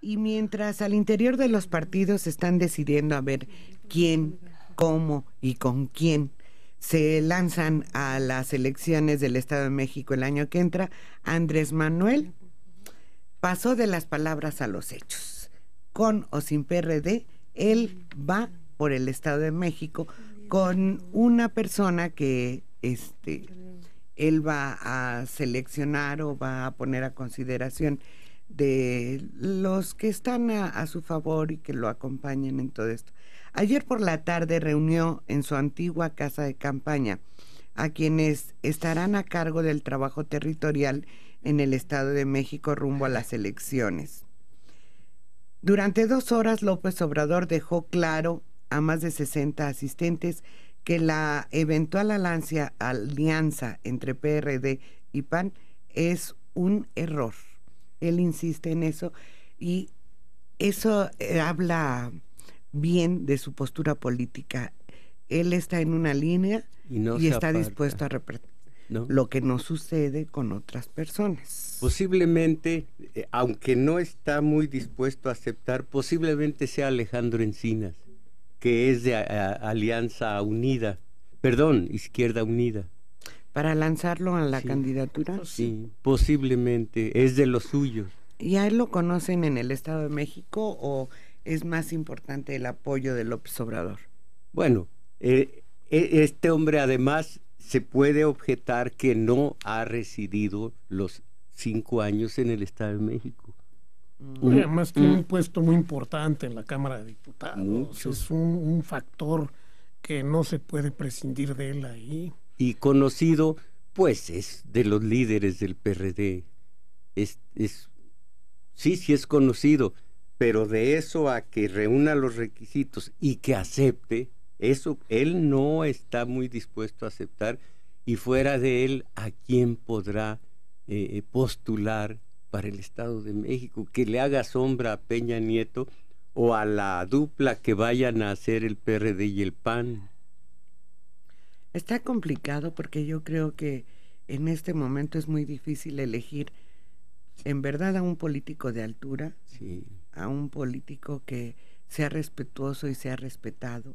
Y mientras al interior de los partidos están decidiendo a ver quién, cómo y con quién se lanzan a las elecciones del Estado de México el año que entra, Andrés Manuel pasó de las palabras a los hechos. Con o sin PRD, él va por el Estado de México con una persona que este él va a seleccionar o va a poner a consideración de los que están a, su favor y que lo acompañen en todo esto. Ayer por la tarde reunió en su antigua casa de campaña a quienes estarán a cargo del trabajo territorial en el Estado de México rumbo a las elecciones. Durante dos horas López Obrador dejó claro a más de 60 asistentes que la eventual alianza entre PRD y PAN es un error él insiste en eso y eso eh, habla bien de su postura política. Él está en una línea y, está dispuesto a representar lo que no sucede con otras personas. Posiblemente, eh, aunque no está muy dispuesto a aceptar, posiblemente sea Alejandro Encinas, que es de Alianza Unida, perdón, Izquierda Unida para lanzarlo a la candidatura? Pues sí, posiblemente, es de los suyos. ¿Y a él lo conocen en el Estado de México o es más importante el apoyo de López Obrador? Bueno, eh, eh, este hombre además se puede objetar que no ha residido los cinco años en el Estado de México. Mm. además tiene mm. un puesto muy importante en la Cámara de Diputados. Es un factor que no se puede prescindir de él ahí y conocido, pues es de los líderes del PRD. Es, es, sí, sí es conocido, pero de eso a que reúna los requisitos y que acepte, eso él no está muy dispuesto a aceptar y fuera de él, ¿a quién podrá eh, eh, postular para el Estado de México que le haga sombra a Peña Nieto o a la dupla que vayan a hacer el PRD y el PAN? Está complicado porque yo creo que en este momento es muy difícil elegir en verdad a un político de altura, sí. a un político que sea respetuoso y sea respetado.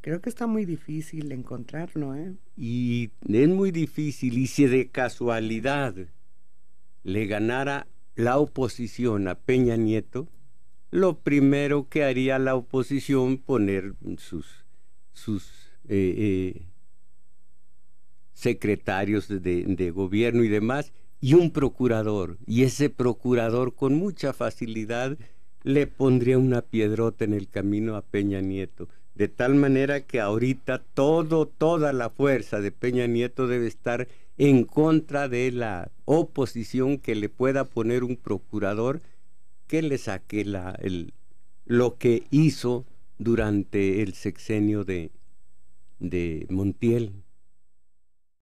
Creo que está muy difícil encontrarlo. ¿eh? Y es muy difícil. Y si de casualidad le ganara la oposición a Peña Nieto, lo primero que haría la oposición poner sus, sus eh, eh, secretarios de, de gobierno y demás, y un procurador. Y ese procurador con mucha facilidad le pondría una piedrota en el camino a Peña Nieto. De tal manera que ahorita todo, toda la fuerza de Peña Nieto debe estar en contra de la oposición que le pueda poner un procurador que le saque la, el, lo que hizo durante el sexenio de, de Montiel.